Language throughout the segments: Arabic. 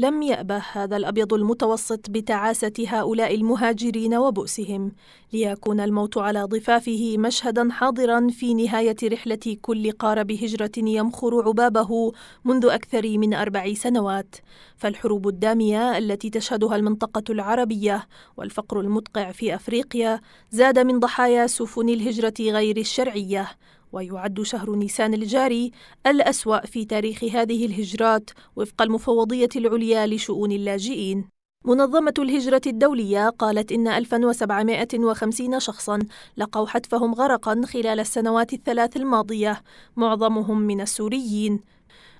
لم يأبه هذا الأبيض المتوسط بتعاسة هؤلاء المهاجرين وبؤسهم ليكون الموت على ضفافه مشهدا حاضرا في نهاية رحلة كل قارب هجرة يمخر عبابه منذ أكثر من أربع سنوات فالحروب الدامية التي تشهدها المنطقة العربية والفقر المدقع في أفريقيا زاد من ضحايا سفن الهجرة غير الشرعية ويعد شهر نيسان الجاري الأسوأ في تاريخ هذه الهجرات وفق المفوضية العليا لشؤون اللاجئين منظمة الهجرة الدولية قالت إن 1750 شخصاً لقوا حتفهم غرقاً خلال السنوات الثلاث الماضية، معظمهم من السوريين،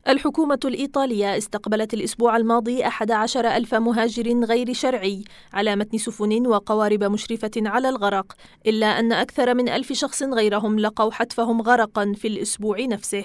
الحكومة الإيطالية استقبلت الأسبوع الماضي 11 ألف مهاجر غير شرعي على متن سفن وقوارب مشرفة على الغرق إلا أن أكثر من ألف شخص غيرهم لقوا حتفهم غرقا في الأسبوع نفسه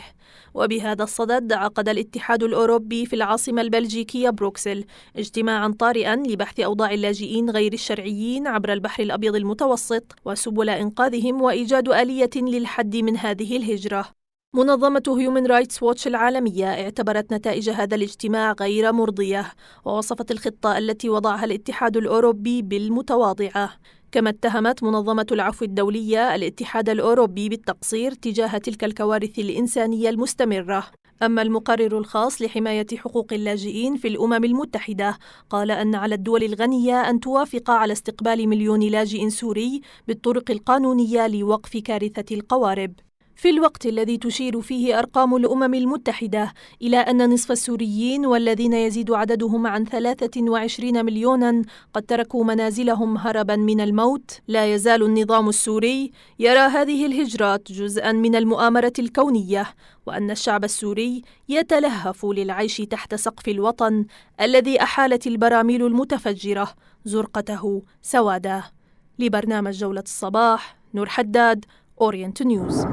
وبهذا الصدد عقد الاتحاد الأوروبي في العاصمة البلجيكية بروكسل اجتماعا طارئا لبحث أوضاع اللاجئين غير الشرعيين عبر البحر الأبيض المتوسط وسبل إنقاذهم وإيجاد آلية للحد من هذه الهجرة منظمة هيومن رايتس ووتش العالمية اعتبرت نتائج هذا الاجتماع غير مرضية ووصفت الخطة التي وضعها الاتحاد الأوروبي بالمتواضعة كما اتهمت منظمة العفو الدولية الاتحاد الأوروبي بالتقصير تجاه تلك الكوارث الإنسانية المستمرة أما المقرر الخاص لحماية حقوق اللاجئين في الأمم المتحدة قال أن على الدول الغنية أن توافق على استقبال مليون لاجئ سوري بالطرق القانونية لوقف كارثة القوارب في الوقت الذي تشير فيه أرقام الأمم المتحدة إلى أن نصف السوريين والذين يزيد عددهم عن 23 مليونا قد تركوا منازلهم هربا من الموت، لا يزال النظام السوري يرى هذه الهجرات جزءا من المؤامرة الكونية، وأن الشعب السوري يتلهف للعيش تحت سقف الوطن الذي أحالت البراميل المتفجرة زرقته سوادا لبرنامج جولة الصباح نور حداد Orient News.